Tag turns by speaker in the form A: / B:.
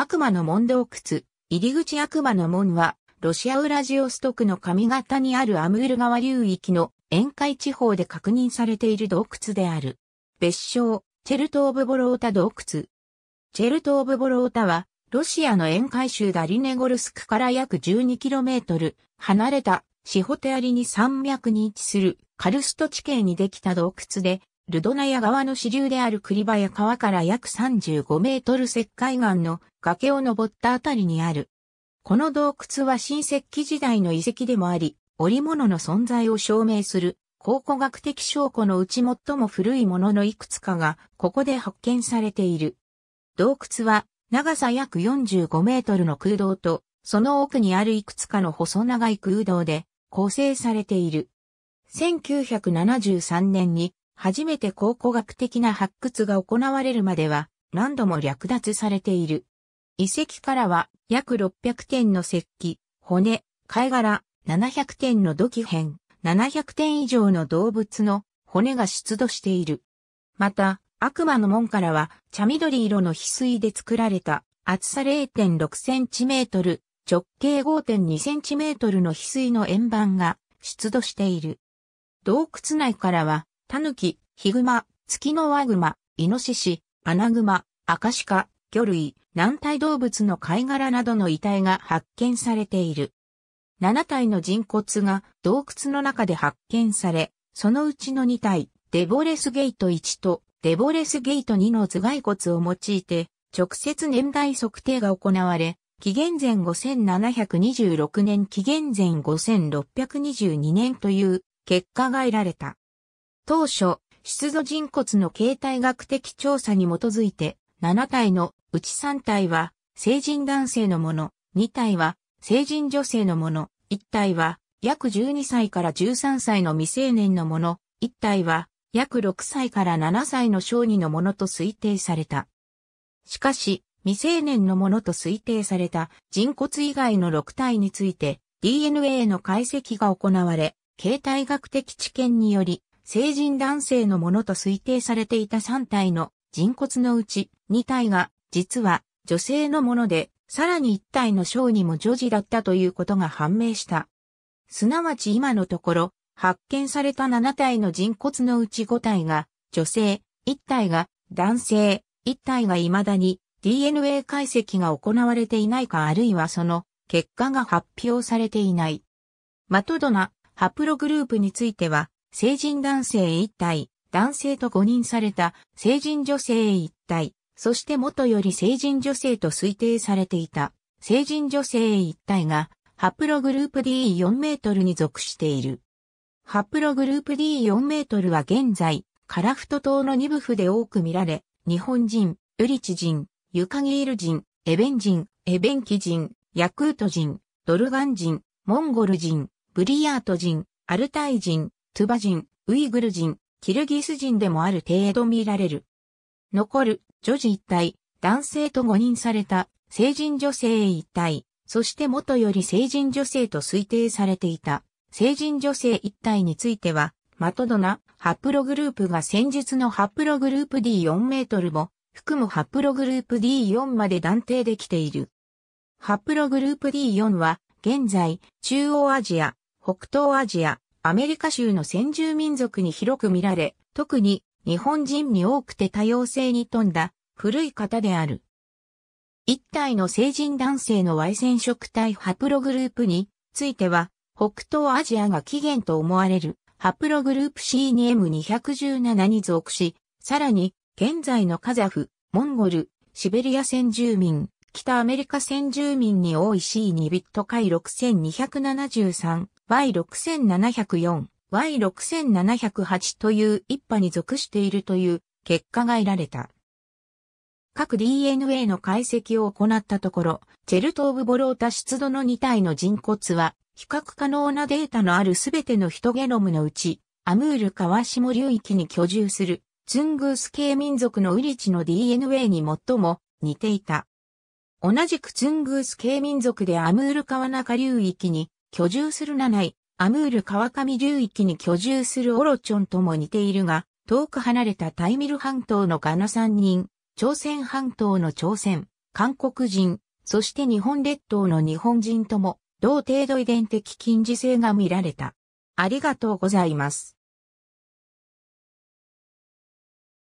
A: 悪魔の門洞窟、入り口悪魔の門は、ロシアウラジオストクの上方にあるアムール川流域の沿海地方で確認されている洞窟である。別称、チェルトーブボロータ洞窟。チェルトーブボロータは、ロシアの沿海州ダリネゴルスクから約 12km 離れたシホテアリに山脈に位置するカルスト地形にできた洞窟で、ルドナヤ川の支流であるクリバヤ川から約35メートル石灰岩の崖を登ったあたりにある。この洞窟は新石器時代の遺跡でもあり、織物の存在を証明する考古学的証拠のうち最も古いもののいくつかがここで発見されている。洞窟は長さ約45メートルの空洞と、その奥にあるいくつかの細長い空洞で構成されている。1973年に初めて考古学的な発掘が行われるまでは何度も略奪されている。遺跡からは約600点の石器、骨、貝殻、700点の土器片、700点以上の動物の骨が出土している。また、悪魔の門からは茶緑色の翡翠で作られた厚さ0.6センチメートル、直径5.2センチメートルの翡翠の円盤が出土している。洞窟内からはタヌキ、ヒグマ、ツキノワグマ、イノシシ、アナグマ、アカシカ、魚類、軟体動物の貝殻などの遺体が発見されている。7体の人骨が洞窟の中で発見され、そのうちの2体、デボレスゲート1とデボレスゲート2の頭蓋骨を用いて、直接年代測定が行われ、紀元前5726年紀元前5622年という結果が得られた。当初、出土人骨の形態学的調査に基づいて、7体のうち3体は成人男性のもの、2体は成人女性のもの、1体は約12歳から13歳の未成年のもの、1体は約6歳から7歳の小児のものと推定された。しかし、未成年のものと推定された人骨以外の6体について DNA の解析が行われ、形態学的知見により成人男性のものと推定されていた3体の人骨のうち2体が実は女性のもので、さらに1体の小児も女児だったということが判明した。すなわち今のところ、発見された7体の人骨のうち5体が女性、1体が男性、1体が未だに DNA 解析が行われていないかあるいはその結果が発表されていない。マトドナ、ハプログループについては、成人男性1体、男性と誤認された成人女性1体、そして元より成人女性と推定されていた成人女性1体がハプログループ D4 メートルに属している。ハプログループ D4 メートルは現在、カラフト島の二部府で多く見られ、日本人、ウリチ人、ユカギール人、エベン人、エベンキ人、ヤクート人、ドルガン人、モンゴル人、ブリヤート人、アルタイ人、トゥバ人、ウイグル人、キルギス人でもある程度見られる。残る、女児一体、男性と誤認された、成人女性一体、そして元より成人女性と推定されていた、成人女性一体については、マトドナ、ハプログループが先日のハプログループ D4 メートルも、含むハプログループ D4 まで断定できている。ハプログループ D4 は、現在、中央アジア、北東アジア、アメリカ州の先住民族に広く見られ、特に日本人に多くて多様性に富んだ古い方である。一体の成人男性の Y 染色体ハプログループについては、北東アジアが起源と思われるハプログループ C2M217 に属し、さらに現在のカザフ、モンゴル、シベリア先住民、北アメリカ先住民に多い C2 ビット回6273 Y6704、Y6708 という一派に属しているという結果が得られた。各 DNA の解析を行ったところ、チェルトーブボロータ出土の2体の人骨は、比較可能なデータのあるすべてのヒトゲノムのうち、アムール川下流域に居住する、ツングース系民族のウリチの DNA に最も似ていた。同じくツングース系民族でアムール川中流域に居住するナナイ、アムール川上流域に居住するオロチョンとも似ているが、遠く離れたタイミル半島のガナ三人、朝鮮半島の朝鮮、韓国人、そして日本列島の日本人とも、同程度遺伝的近似性が見られた。ありがとうございます。